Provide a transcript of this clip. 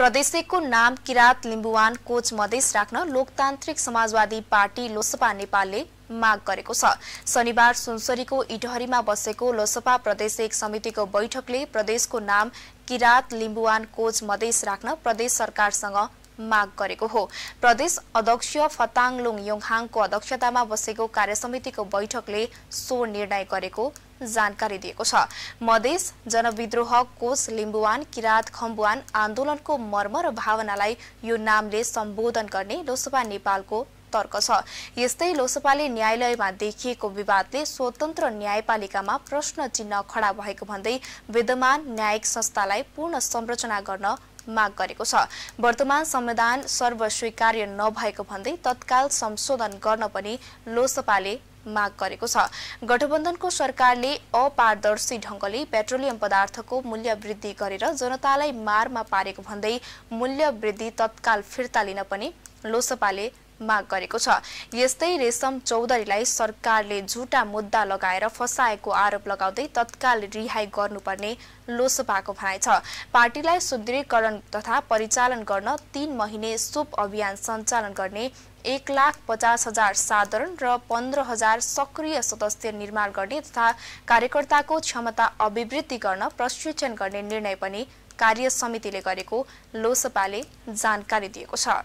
प्रदेशको नाम किरात लिम्बुवान कोच मधेस राख्न लोकतान्त्रिक समाजवादी पार्टी लोसपा नेपालले माग गरेको छ शनिबार सुनसरीको इटहरीमा बसेको लोसपा प्रदेश एक समितिको बैठकले प्रदेशको नाम किरात लिम्बुवान कोच मधेस राख्न प्रदेश सरकारसँग माग गरेको हो प्रदेश अध्यक्ष फताङ लुङ योङहाङको अध्यक्षतामा बसेको कार्यसमितिको बैठकले सो निर्णय गरेको जानकारी दिएको छ मधेस जनविद्रोह कोष लिम्बुवान किरात खम्बुवान आन्दोलनको मर्म र भावनालाई यो नामले सम्बोधन गर्ने लोसपा नेपालको तर्क छ यस्तै लोसपाले न्यायालयमा देखिएको विवादले स्वतन्त्र न्यायपालिकामा प्रश्न चिन्ह खडा भएको भन्दै विद्यमान न्यायिक संस्थालाई पूर्ण संरचना गर्न माग गरेको छ वर्तमान संविधान सर्वस्वीकार्य नभएको भन्दै तत्काल संशोधन गर्न पनि लोसपाले माग गरेको छ गठबन्धनको सरकारले अपारदर्शी ढंगले पेट्रोलियम पदार्थको मूल्य वृद्धि गरेर जनतालाई मारमा पारेको भन्दै मूल्य वृद्धि तत्काल फिर्ता लिन पनि लोसपाले माग गरेको छ यस्तै रेशम चौधरीलाई सरकारले झुटा मुद्दा लगाएर फसाएको आरोप लगाउँदै तत्काल रिहाई गर्नुपर्ने लोसपाको भनाइ छ पार्टीलाई सुदृढीकरण तथा परिचालन गर्न तीन महिने सुप अभियान सञ्चालन गर्ने एक लाख पचास हजार साधारण र पन्ध्र हजार सक्रिय सदस्य निर्माण गर्ने तथा कार्यकर्ताको क्षमता अभिवृद्धि गर्न प्रशिक्षण गर्ने निर्णय पनि कार्य समितिले गरेको लोसपाले जानकारी दिएको छ